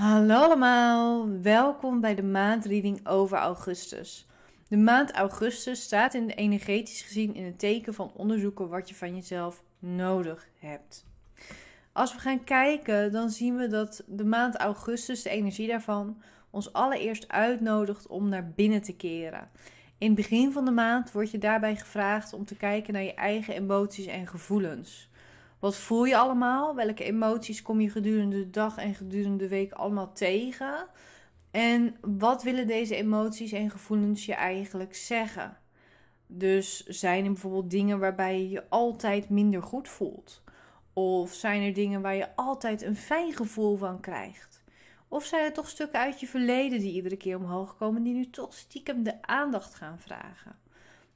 Hallo allemaal, welkom bij de maandreading over augustus. De maand augustus staat in de energetisch gezien in het teken van onderzoeken wat je van jezelf nodig hebt. Als we gaan kijken, dan zien we dat de maand augustus, de energie daarvan, ons allereerst uitnodigt om naar binnen te keren. In het begin van de maand word je daarbij gevraagd om te kijken naar je eigen emoties en gevoelens. Wat voel je allemaal? Welke emoties kom je gedurende de dag en gedurende de week allemaal tegen? En wat willen deze emoties en gevoelens je eigenlijk zeggen? Dus zijn er bijvoorbeeld dingen waarbij je je altijd minder goed voelt? Of zijn er dingen waar je altijd een fijn gevoel van krijgt? Of zijn er toch stukken uit je verleden die iedere keer omhoog komen, die nu toch stiekem de aandacht gaan vragen?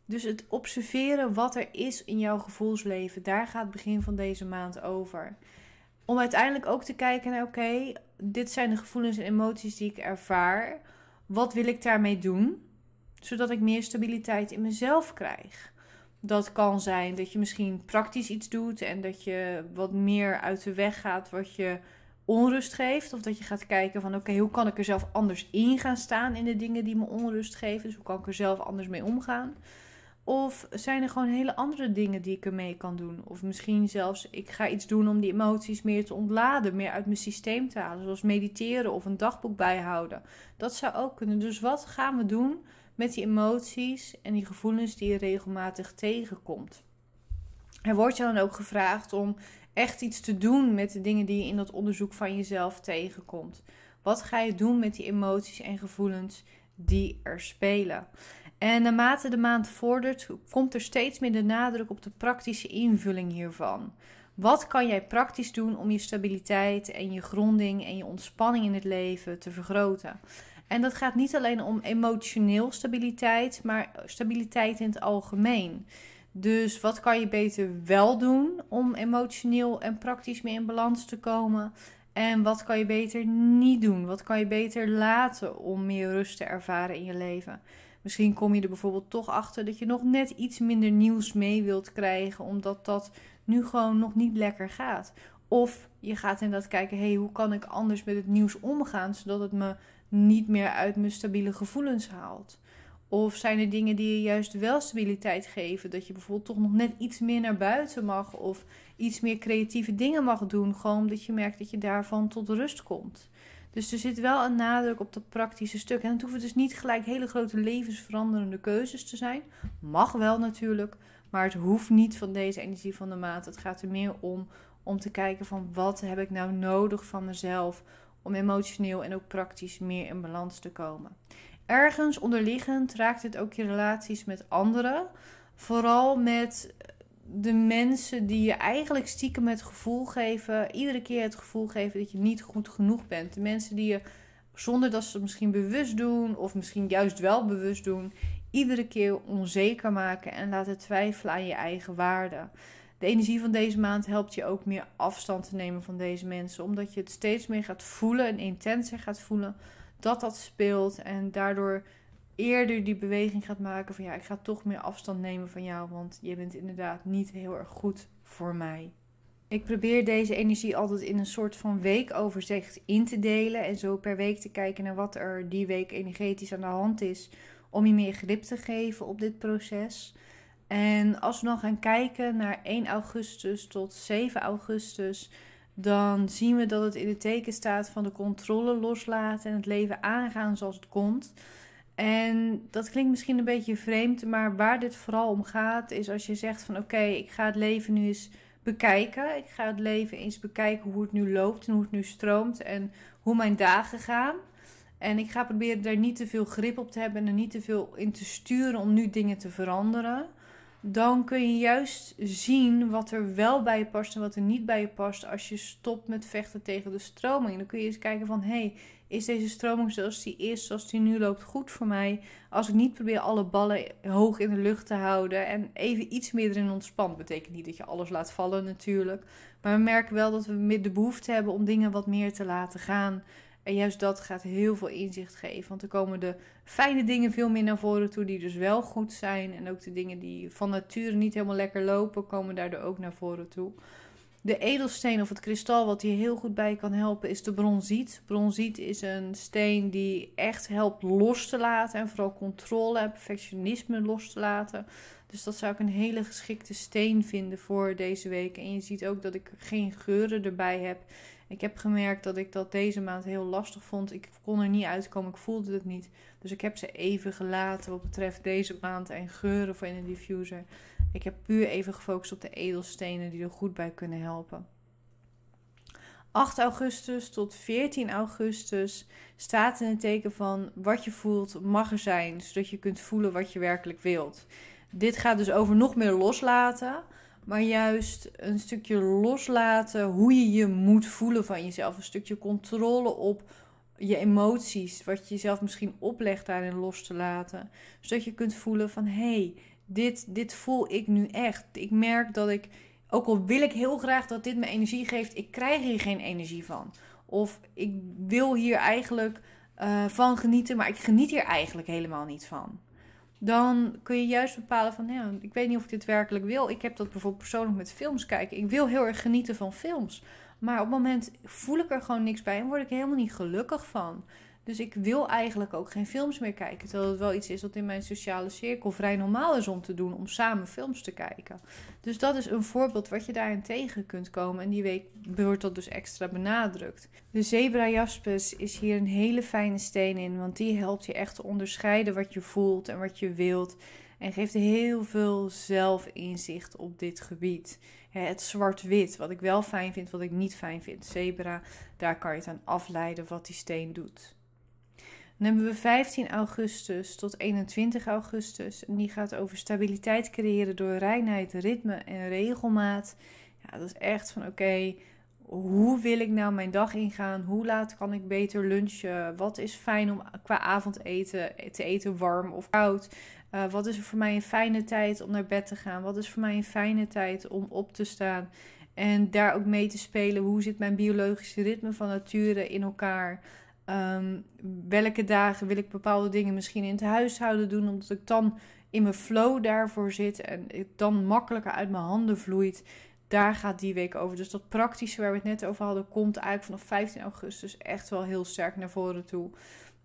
Dus het observeren wat er is in jouw gevoelsleven, daar gaat het begin van deze maand over. Om uiteindelijk ook te kijken oké, dit zijn de gevoelens en emoties die ik ervaar. Wat wil ik daarmee doen? Zodat ik meer stabiliteit in mezelf krijg. Dat kan zijn dat je misschien praktisch iets doet en dat je wat meer uit de weg gaat wat je onrust geeft. Of dat je gaat kijken van oké, hoe kan ik er zelf anders in gaan staan in de dingen die me onrust geven. Dus hoe kan ik er zelf anders mee omgaan. Of zijn er gewoon hele andere dingen die ik ermee kan doen? Of misschien zelfs, ik ga iets doen om die emoties meer te ontladen, meer uit mijn systeem te halen. Zoals mediteren of een dagboek bijhouden. Dat zou ook kunnen. Dus wat gaan we doen met die emoties en die gevoelens die je regelmatig tegenkomt? Er wordt je dan ook gevraagd om echt iets te doen met de dingen die je in dat onderzoek van jezelf tegenkomt. Wat ga je doen met die emoties en gevoelens die er spelen? En naarmate de maand vordert, komt er steeds meer de nadruk op de praktische invulling hiervan. Wat kan jij praktisch doen om je stabiliteit en je gronding en je ontspanning in het leven te vergroten? En dat gaat niet alleen om emotioneel stabiliteit, maar stabiliteit in het algemeen. Dus wat kan je beter wel doen om emotioneel en praktisch meer in balans te komen? En wat kan je beter niet doen? Wat kan je beter laten om meer rust te ervaren in je leven? Misschien kom je er bijvoorbeeld toch achter dat je nog net iets minder nieuws mee wilt krijgen, omdat dat nu gewoon nog niet lekker gaat. Of je gaat inderdaad kijken, hey, hoe kan ik anders met het nieuws omgaan, zodat het me niet meer uit mijn stabiele gevoelens haalt. Of zijn er dingen die je juist wel stabiliteit geven? Dat je bijvoorbeeld toch nog net iets meer naar buiten mag of iets meer creatieve dingen mag doen, gewoon omdat je merkt dat je daarvan tot rust komt. Dus er zit wel een nadruk op dat praktische stuk. En het hoeven dus niet gelijk hele grote levensveranderende keuzes te zijn. Mag wel natuurlijk, maar het hoeft niet van deze energie van de maand. Het gaat er meer om om te kijken van wat heb ik nou nodig van mezelf om emotioneel en ook praktisch meer in balans te komen. Ergens onderliggend raakt het ook je relaties met anderen. Vooral met de mensen die je eigenlijk stiekem het gevoel geven, iedere keer het gevoel geven dat je niet goed genoeg bent. De mensen die je zonder dat ze het misschien bewust doen, of misschien juist wel bewust doen, iedere keer onzeker maken en laten twijfelen aan je eigen waarde. De energie van deze maand helpt je ook meer afstand te nemen van deze mensen, omdat je het steeds meer gaat voelen en intenser gaat voelen dat dat speelt en daardoor eerder die beweging gaat maken van ja, ik ga toch meer afstand nemen van jou, want je bent inderdaad niet heel erg goed voor mij. Ik probeer deze energie altijd in een soort van weekoverzicht in te delen en zo per week te kijken naar wat er die week energetisch aan de hand is, om je meer grip te geven op dit proces. En als we dan gaan kijken naar 1 augustus tot 7 augustus, dan zien we dat het in het teken staat van de controle loslaten en het leven aangaan zoals het komt. En dat klinkt misschien een beetje vreemd, maar waar dit vooral om gaat is als je zegt van oké, ik ga het leven nu eens bekijken. Ik ga het leven eens bekijken hoe het nu loopt en hoe het nu stroomt en hoe mijn dagen gaan. En ik ga proberen daar niet te veel grip op te hebben en er niet te veel in te sturen om nu dingen te veranderen. Dan kun je juist zien wat er wel bij je past en wat er niet bij je past als je stopt met vechten tegen de stroming. Dan kun je eens kijken van hé, hey, is deze stroming zoals die is, zoals die nu loopt, goed voor mij. Als ik niet probeer alle ballen hoog in de lucht te houden en even iets meer erin ontspant. Betekent niet dat je alles laat vallen natuurlijk. Maar we merken wel dat we de behoefte hebben om dingen wat meer te laten gaan. En juist dat gaat heel veel inzicht geven. Want er komen de fijne dingen veel meer naar voren toe, die dus wel goed zijn. En ook de dingen die van nature niet helemaal lekker lopen, komen daardoor ook naar voren toe. De edelsteen of het kristal wat je heel goed bij kan helpen is de bronziet. Bronziet is een steen die echt helpt los te laten en vooral controle en perfectionisme los te laten. Dus dat zou ik een hele geschikte steen vinden voor deze week. En je ziet ook dat ik geen geuren erbij heb. Ik heb gemerkt dat ik dat deze maand heel lastig vond. Ik kon er niet uitkomen, ik voelde het niet. Dus ik heb ze even gelaten wat betreft deze maand en geuren voor in de diffuser. Ik heb puur even gefocust op de edelstenen die er goed bij kunnen helpen. 8 augustus tot 14 augustus staat in het teken van wat je voelt mag er zijn, zodat je kunt voelen wat je werkelijk wilt. Dit gaat dus over nog meer loslaten, maar juist een stukje loslaten hoe je je moet voelen van jezelf. Een stukje controle op je emoties, wat je jezelf misschien oplegt daarin los te laten, zodat je kunt voelen van hé, hey, dit, dit voel ik nu echt. Ik merk dat ik, ook al wil ik heel graag dat dit me energie geeft, ik krijg hier geen energie van. Of ik wil hier eigenlijk eh, van genieten, maar ik geniet hier eigenlijk helemaal niet van. Dan kun je juist bepalen van, nou, ik weet niet of ik dit werkelijk wil. Ik heb dat bijvoorbeeld persoonlijk met films kijken. Ik wil heel erg genieten van films. Maar op het moment voel ik er gewoon niks bij en word ik helemaal niet gelukkig van. Dus ik wil eigenlijk ook geen films meer kijken. Terwijl het wel iets is wat in mijn sociale cirkel vrij normaal is om te doen, om samen films te kijken. Dus dat is een voorbeeld wat je daarin tegen kunt komen. En die week wordt dat dus extra benadrukt. De zebra jaspis is hier een hele fijne steen in, want die helpt je echt te onderscheiden wat je voelt en wat je wilt. En geeft heel veel zelfinzicht op dit gebied. Het zwart-wit, wat ik wel fijn vind, wat ik niet fijn vind. Zebra, daar kan je het aan afleiden wat die steen doet. Dan hebben we 15 augustus tot 21 augustus. En die gaat over stabiliteit creëren door reinheid, ritme en regelmaat. Ja, dat is echt van oké, hoe wil ik nou mijn dag ingaan? Hoe laat kan ik beter lunchen? Wat is fijn om qua avondeten te eten, warm of koud? Eh, wat is er voor mij een fijne tijd om naar bed te gaan? Wat is voor mij een fijne tijd om op te staan? En daar ook mee te spelen. Hoe zit mijn biologische ritme van nature in elkaar? Ehm, welke dagen wil ik bepaalde dingen misschien in het huishouden doen, omdat ik dan in mijn flow daarvoor zit en het dan makkelijker uit mijn handen vloeit. Daar gaat die week over. Dus dat praktische waar we het net over hadden, komt eigenlijk vanaf 15 augustus echt wel heel sterk naar voren toe.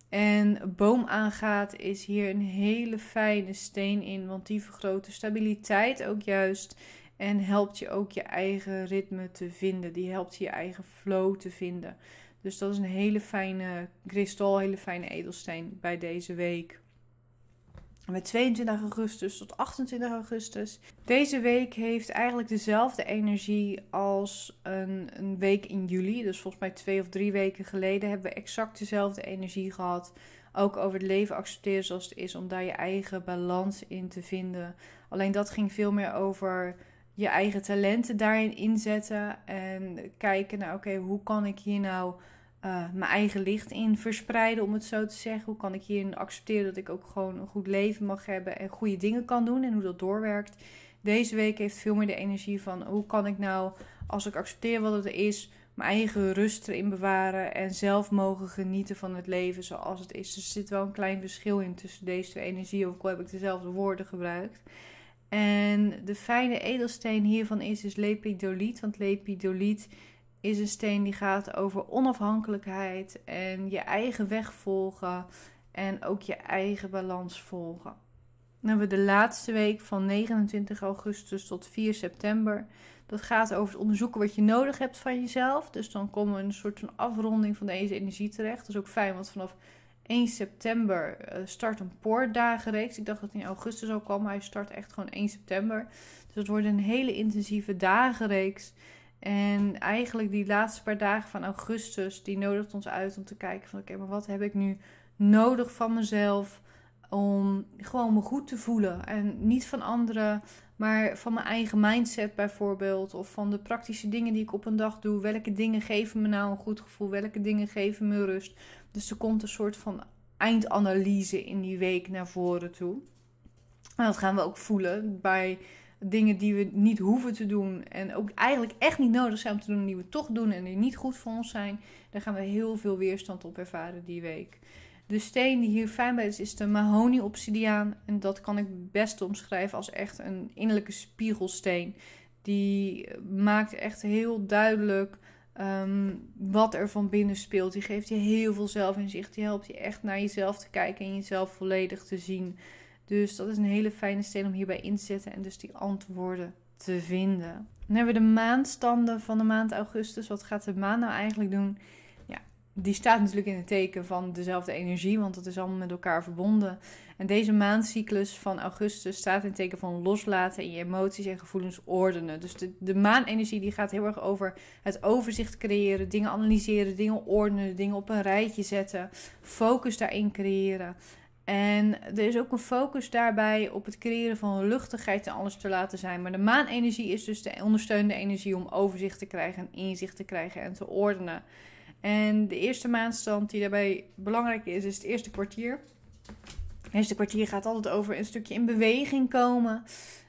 En boom aangaat is hier een hele fijne steen in, want die vergroot de stabiliteit ook juist. En helpt je ook je eigen ritme te vinden. Die helpt je eigen flow te vinden. Dus dat is een hele fijne kristal, hele fijne edelsteen bij deze week. Met 22 augustus tot 28 augustus. Deze week heeft eigenlijk dezelfde energie als een, een week in juli. Dus volgens mij twee of drie weken geleden hebben we exact dezelfde energie gehad ook over het leven accepteren zoals het is, om daar je eigen balans in te vinden. Alleen dat ging veel meer over je eigen talenten daarin inzetten. En kijken naar, oké, hoe kan ik hier nou eh, mijn eigen licht in verspreiden, om het zo te zeggen? Hoe kan ik hierin accepteren dat ik ook gewoon een goed leven mag hebben en goede dingen kan doen en hoe dat doorwerkt? Deze week heeft veel meer de energie van, hoe kan ik nou, als ik accepteer wat het is, mijn eigen rust erin bewaren en zelf mogen genieten van het leven zoals het is. Dus er zit wel een klein verschil in tussen deze twee energieën, ook al heb ik dezelfde woorden gebruikt. En de fijne edelsteen hiervan is dus lepidoliet. Want lepidoliet is een steen die gaat over onafhankelijkheid en je eigen weg volgen en ook je eigen balans volgen. Dan hebben we de laatste week van 29 augustus tot 4 september. Dat gaat over het onderzoeken wat je nodig hebt van jezelf. Dus dan komen we een soort van afronding van deze energie terecht. Dat is ook fijn, want vanaf 1 september eh, start een poortdagenreeks. Ik dacht dat het in augustus zou kwam, maar hij start echt gewoon 1 september. Dus het wordt een hele intensieve dagenreeks. En eigenlijk die laatste paar dagen van augustus, die nodigt ons uit om te kijken van oké, maar wat heb ik nu nodig van mezelf om gewoon me goed te voelen. En niet van anderen, maar van mijn eigen mindset bijvoorbeeld. Of van de praktische dingen die ik op een dag doe. Welke dingen geven me nou een goed gevoel? Welke dingen geven me rust? Dus er komt een soort van eindanalyse in die week naar voren toe. En dat gaan we ook voelen bij dingen die we niet hoeven te doen en ook eigenlijk echt niet nodig zijn om te doen, die we toch doen en die niet goed voor ons zijn, daar gaan we heel veel weerstand op ervaren die week. De steen die hier fijn bij is, is de mahoni obsidiaan en dat kan ik best omschrijven als echt een innerlijke spiegelsteen. Die maakt echt heel duidelijk Ehm, wat er van binnen speelt. Die geeft je heel veel zelfinzicht. Die helpt je echt naar jezelf te kijken en jezelf volledig te zien. Dus dat is een hele fijne steen om hierbij in te zetten en dus die antwoorden te vinden. Dan hebben we de maandstanden van de maand augustus. Wat gaat de maan nou eigenlijk doen? die staat natuurlijk in het teken van dezelfde energie, want dat is allemaal met elkaar verbonden. En deze maandcyclus van augustus staat in het teken van loslaten en je emoties en gevoelens ordenen. Dus de, de maanenergie die gaat heel erg over het overzicht creëren, dingen analyseren, dingen ordenen, dingen op een rijtje zetten, focus daarin creëren. En er is ook een focus daarbij op het creëren van luchtigheid en alles te laten zijn. Maar de maanenergie is dus de ondersteunende energie om overzicht te krijgen en inzicht te krijgen en te ordenen. En de eerste maandstand die daarbij belangrijk is, is het eerste kwartier. Het eerste kwartier gaat altijd over een stukje in beweging komen.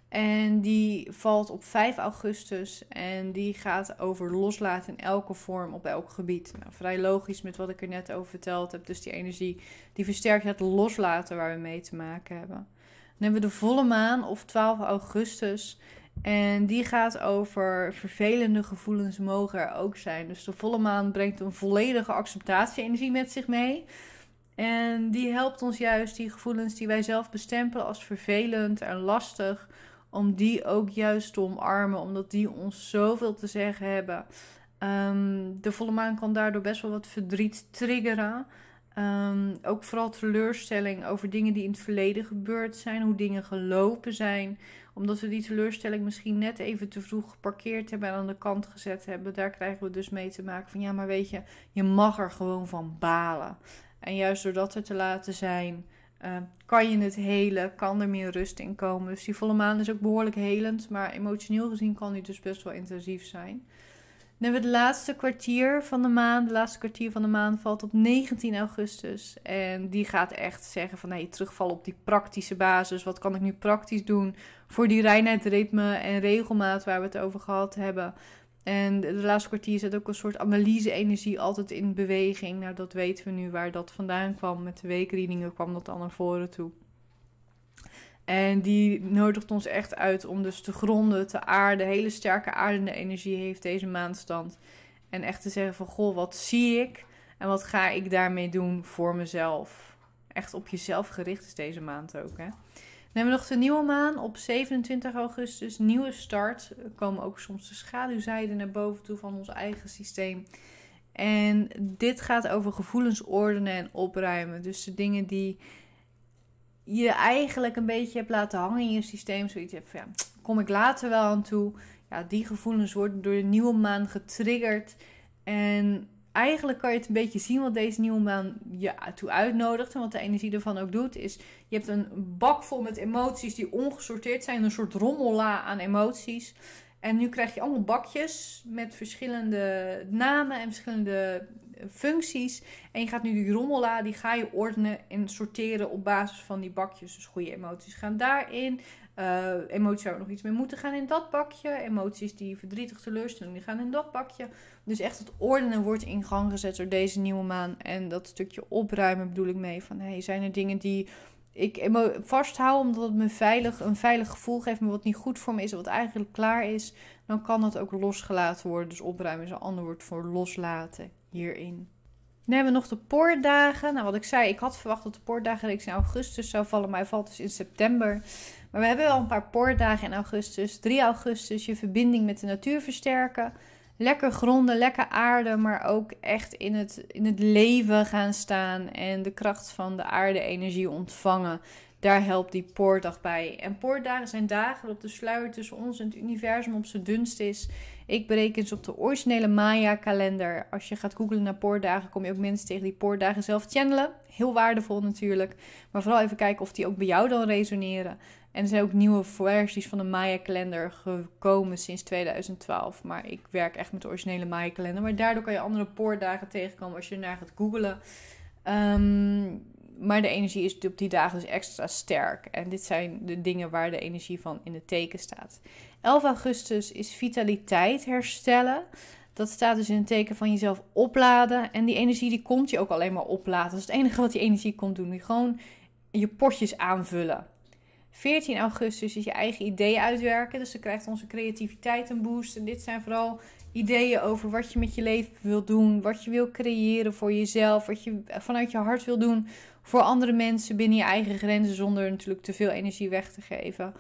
En die valt op 5 augustus. En die gaat over loslaten in elke vorm op elk gebied. Nou, vrij logisch met wat ik er net over verteld heb. Dus die energie die versterkt het loslaten waar we mee te maken hebben. Dan hebben we de volle maan of 12 augustus. En die gaat over vervelende gevoelens mogen er ook zijn. Dus de volle maan brengt een volledige acceptatie-energie met zich mee. En die helpt ons juist die gevoelens die wij zelf bestempelen als vervelend en lastig, om die ook juist te omarmen, omdat die ons zoveel te zeggen hebben. Ehm, de volle maan kan daardoor best wel wat verdriet triggeren. Ehm, ook vooral teleurstelling over dingen die in het verleden gebeurd zijn, hoe dingen gelopen zijn. Omdat we die teleurstelling misschien net even te vroeg geparkeerd hebben en aan de kant gezet hebben. Daar krijgen we dus mee te maken van ja, maar weet je, je mag er gewoon van balen. En juist door dat er te laten zijn, ehm, kan je het helen, kan er meer rust in komen. Dus die volle maan is ook behoorlijk helend, maar emotioneel gezien kan die dus best wel intensief zijn. Dan hebben we het laatste kwartier van de maand. de laatste kwartier van de maand valt op 19 augustus. En die gaat echt zeggen van hey, terugval op die praktische basis. Wat kan ik nu praktisch doen voor die reinheid, ritme en regelmaat waar we het over gehad hebben. En de laatste kwartier zit ook een soort analyse-energie altijd in beweging. Nou, dat weten we nu waar dat vandaan kwam. Met de weekreadingen kwam dat dan naar voren toe. En die nodigt ons echt uit om dus te gronden, te aarden. Hele sterke aardende energie heeft deze maanstand. En echt te zeggen van, goh, wat zie ik? En wat ga ik daarmee doen voor mezelf? Echt op jezelf gericht is deze maand ook, hè? Dan hebben we nog de nieuwe maan op 27 augustus. Nieuwe start. Er komen ook soms de schaduwzijden naar boven toe van ons eigen systeem. En dit gaat over gevoelens ordenen en opruimen. Dus de dingen die je eigenlijk een beetje hebt laten hangen in je systeem. Zoiets hebt van, ja, kom ik later wel aan toe. Ja, die gevoelens worden door de nieuwe maan getriggerd. En eigenlijk kan je het een beetje zien wat deze nieuwe maan je toe uitnodigt. En wat de energie ervan ook doet, is je hebt een bak vol met emoties die ongesorteerd zijn. Een soort rommela aan emoties. En nu krijg je allemaal bakjes met verschillende namen en verschillende functies. En je gaat nu die rommela, die ga je ordenen en sorteren op basis van die bakjes. Dus goede emoties gaan daarin. Eh, emoties waar we nog iets mee moeten gaan in dat bakje. Emoties die verdrietig teleurstelling, die gaan in dat bakje. Dus echt het ordenen wordt in gang gezet door deze nieuwe maan. En dat stukje opruimen bedoel ik mee. Van hey, zijn er dingen die ik me vasthoud omdat het me veilig, een veilig gevoel geeft, maar wat niet goed voor me is, wat eigenlijk klaar is, dan kan dat ook losgelaten worden. Dus opruimen is een ander woord voor loslaten hierin. Dan hebben we nog de poortdagen. Nou, wat ik zei, ik had verwacht dat de reeks in augustus zou vallen, maar hij valt dus in september. Maar we hebben wel een paar poortdagen in augustus. 3 augustus je verbinding met de natuur versterken lekker gronden, lekker aarde, maar ook echt in het, in het leven gaan staan en de kracht van de aarde-energie ontvangen. Daar helpt die poortdag bij. En poortdagen zijn dagen waarop de sluier tussen ons en het universum op zijn dunst is. Ik bereken ze op de originele Maya-kalender. Als je gaat googlen naar poortdagen, kom je ook mensen tegen die poortdagen zelf channelen. Heel waardevol natuurlijk. Maar vooral even kijken of die ook bij jou dan resoneren. En er zijn ook nieuwe versies van de Maya-kalender gekomen sinds 2012. Maar ik werk echt met de originele Maya-kalender. Maar daardoor kan je andere poortdagen tegenkomen als je ernaar gaat googelen. Ehm, maar de energie is op die dagen dus extra sterk. En dit zijn de dingen waar de energie van in het teken staat. 11 augustus is vitaliteit herstellen. Dat staat dus in het teken van jezelf opladen. En die energie die komt je ook alleen maar opladen. Dat is het enige wat die energie komt doen. Die gewoon je potjes aanvullen. 14 augustus is je eigen ideeën uitwerken. Dus dan krijgt onze creativiteit een boost. En dit zijn vooral ideeën over wat je met je leven wilt doen. Wat je wil creëren voor jezelf. Wat je vanuit je hart wil doen voor andere mensen binnen je eigen grenzen. Zonder natuurlijk te veel energie weg te geven.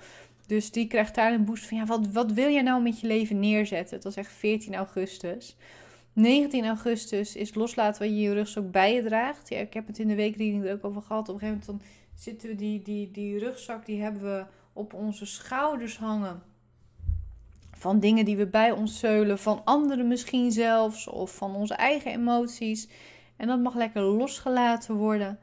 Dus die krijgt daar een boost van. Ja, wat, wat wil jij nou met je leven neerzetten? Dat is echt 14 augustus. 19 augustus is loslaten wat je je rugzak bij je draagt. Ja, ik heb het in de weekreading er ook over gehad. Op een gegeven moment dan zitten we die, die, die rugzak, die hebben we op onze schouders hangen. Van dingen die we bij ons zeulen, van anderen misschien zelfs, of van onze eigen emoties. En dat mag lekker losgelaten worden.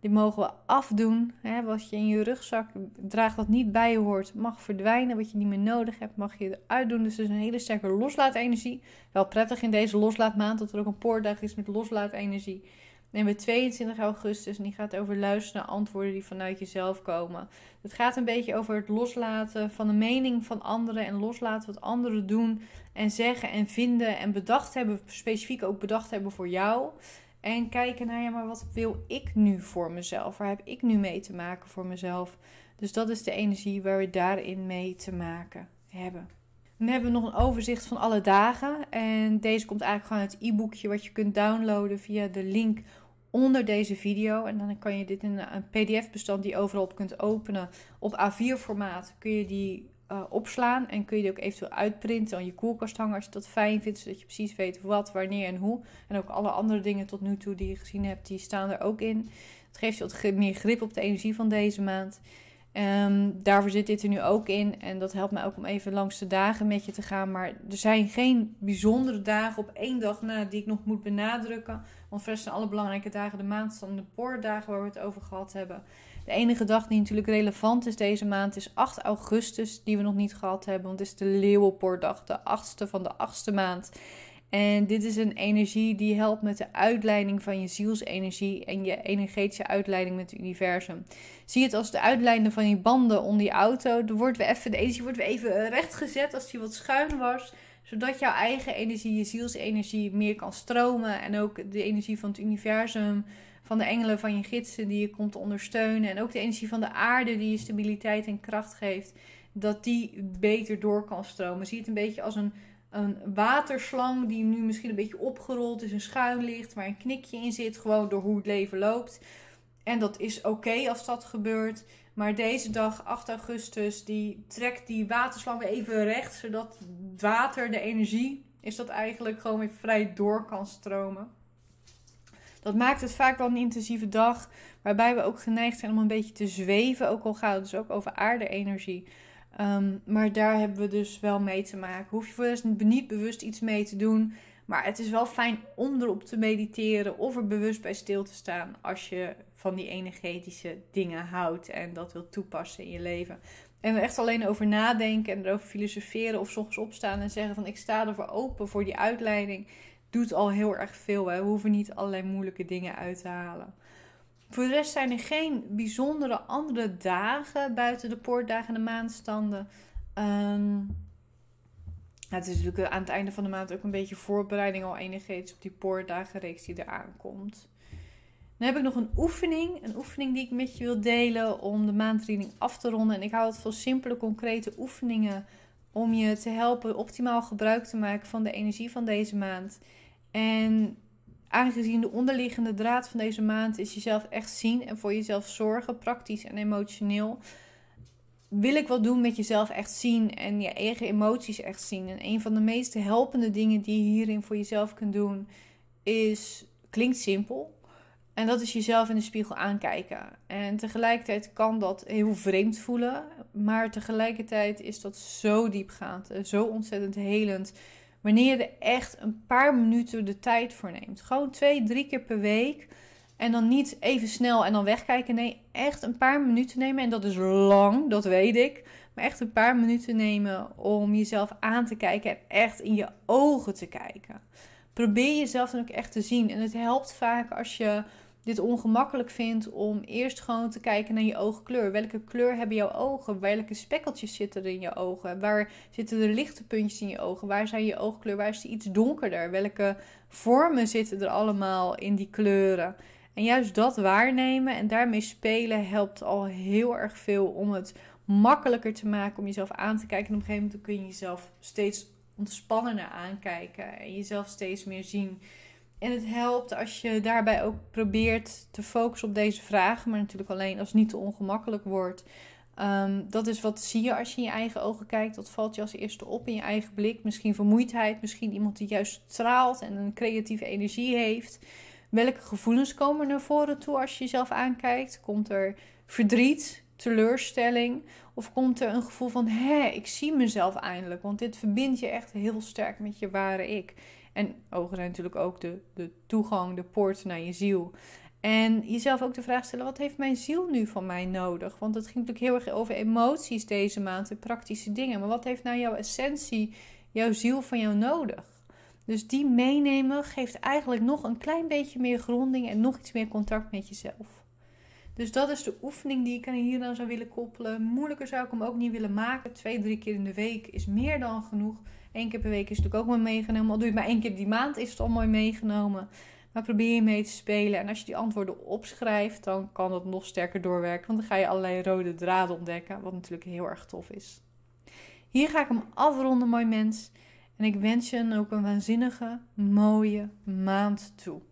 Die mogen we afdoen. Hè? Wat je in je rugzak draagt, wat niet bij je hoort, mag verdwijnen. Wat je niet meer nodig hebt, mag je eruit doen. Dus het is een hele sterke energie Wel prettig in deze loslaatmaand dat er ook een poortdag is met loslaat energie neem we 22 augustus en die gaat over luisteren naar antwoorden die vanuit jezelf komen. Het gaat een beetje over het loslaten van de mening van anderen en loslaten wat anderen doen en zeggen en vinden en bedacht hebben, specifiek ook bedacht hebben voor jou. En kijken naar, ja, maar wat wil ik nu voor mezelf? Waar heb ik nu mee te maken voor mezelf? Dus dat is de energie waar we daarin mee te maken hebben. Dan hebben we nog een overzicht van alle dagen. En deze komt eigenlijk gewoon uit het e-boekje wat je kunt downloaden via de link onder deze video. En dan kan je dit in een PDF-bestand die je overal op kunt openen. Op A4-formaat kun je die eh, opslaan en kun je die ook eventueel uitprinten aan je koelkast hangen als je dat fijn vindt, zodat je precies weet wat, wanneer en hoe. En ook alle andere dingen tot nu toe die je gezien hebt, die staan er ook in. Het geeft je wat meer grip op de energie van deze maand. Um, daarvoor zit dit er nu ook in. En dat helpt mij ook om even langs de dagen met je te gaan. Maar er zijn geen bijzondere dagen op één dag na die ik nog moet benadrukken. Want verder zijn alle belangrijke dagen de maand van de poordagen waar we het over gehad hebben. De enige dag die natuurlijk relevant is deze maand is 8 augustus, die we nog niet gehad hebben. Want het is de leeuwenpoordag, de achtste van de achtste maand. En dit is een energie die helpt met de uitleiding van je zielsenergie en je energetische uitleiding met het universum. Zie het als de uitleiding van je banden om die auto. wordt we even, de energie wordt weer even rechtgezet als die wat schuin was. Zodat jouw eigen energie, je zielsenergie meer kan stromen. En ook de energie van het universum, van de engelen, van je gidsen die je komt ondersteunen. En ook de energie van de aarde die je stabiliteit en kracht geeft. Dat die beter door kan stromen. Zie het een beetje als een een waterslang die nu misschien een beetje opgerold is een schuin ligt, waar een knikje in zit, gewoon door hoe het leven loopt. En dat is oké als dat gebeurt. Maar deze dag, 8 augustus, die trekt die waterslang weer even recht, zodat het water, de energie, is dat eigenlijk gewoon weer vrij door kan stromen. Dat maakt het vaak wel een intensieve dag, waarbij we ook geneigd zijn om een beetje te zweven, ook al gaat het dus ook over aarde-energie. Ehm, maar daar hebben we dus wel mee te maken. Hoef je voor dus niet bewust iets mee te doen. Maar het is wel fijn om erop te mediteren of er bewust bij stil te staan als je van die energetische dingen houdt en dat wil toepassen in je leven. En er echt alleen over nadenken en erover filosoferen of soms opstaan en zeggen van ik sta ervoor open voor die uitleiding. Doet al heel erg veel. Hè? We hoeven niet allerlei moeilijke dingen uit te halen. Voor de rest zijn er geen bijzondere andere dagen buiten de poortdagen en de maandstanden. Ehm, nou, het is natuurlijk aan het einde van de maand ook een beetje voorbereiding al enigszins op die poortdagenreeks die eraan komt. Dan heb ik nog een oefening. Een oefening die ik met je wil delen om de maandreading af te ronden. En ik hou het van simpele, concrete oefeningen om je te helpen optimaal gebruik te maken van de energie van deze maand. En Aangezien de onderliggende draad van deze maand is jezelf echt zien en voor jezelf zorgen, praktisch en emotioneel, wil ik wat doen met jezelf echt zien en je eigen emoties echt zien. En een van de meest helpende dingen die je hierin voor jezelf kunt doen, is, klinkt simpel, en dat is jezelf in de spiegel aankijken. En tegelijkertijd kan dat heel vreemd voelen. Maar tegelijkertijd is dat zo diepgaand. Zo ontzettend helend. Wanneer je er echt een paar minuten de tijd voor neemt. Gewoon twee, drie keer per week. En dan niet even snel en dan wegkijken. Nee, echt een paar minuten nemen. En dat is lang, dat weet ik. Maar echt een paar minuten nemen om jezelf aan te kijken en echt in je ogen te kijken. Probeer jezelf dan ook echt te zien. En het helpt vaak als je dit ongemakkelijk vindt om eerst gewoon te kijken naar je oogkleur. Welke kleur hebben jouw ogen? Welke spekkeltjes zitten er in je ogen? Waar zitten de lichte puntjes in je ogen? Waar zijn je oogkleur? Waar is die iets donkerder? Welke vormen zitten er allemaal in die kleuren? En juist dat waarnemen en daarmee spelen helpt al heel erg veel om het makkelijker te maken om jezelf aan te kijken. En op een gegeven moment kun je jezelf steeds ontspannender aankijken en jezelf steeds meer zien. En het helpt als je daarbij ook probeert te focussen op deze vragen, maar natuurlijk alleen als het niet te ongemakkelijk wordt. Ehm, dat is wat zie je als je in je eigen ogen kijkt. Dat valt je als eerste op in je eigen blik. Misschien vermoeidheid, misschien iemand die juist straalt en een creatieve energie heeft. Welke gevoelens komen naar voren toe als je jezelf aankijkt? Komt er verdriet, teleurstelling? Of komt er een gevoel van: hé, ik zie mezelf eindelijk? Want dit verbindt je echt heel sterk met je ware ik. En ogen zijn natuurlijk ook de, de toegang, de poort naar je ziel. En jezelf ook de vraag stellen: wat heeft mijn ziel nu van mij nodig? Want het ging natuurlijk heel erg over emoties deze maand de praktische dingen. Maar wat heeft nou jouw essentie, jouw ziel van jou nodig? Dus die meenemen geeft eigenlijk nog een klein beetje meer gronding en nog iets meer contact met jezelf. Dus dat is de oefening die ik aan hieraan zou willen koppelen. Moeilijker zou ik hem ook niet willen maken. Twee, drie keer in de week is meer dan genoeg. Eén keer per week is natuurlijk ook mooi meegenomen. Al doe je het maar één keer die maand, is het al mooi meegenomen. Maar probeer je mee te spelen. En als je die antwoorden opschrijft, dan kan dat nog sterker doorwerken. Want dan ga je allerlei rode draden ontdekken, wat natuurlijk heel erg tof is. Hier ga ik hem afronden, mooi mens. En ik wens je ook een waanzinnige, mooie maand toe.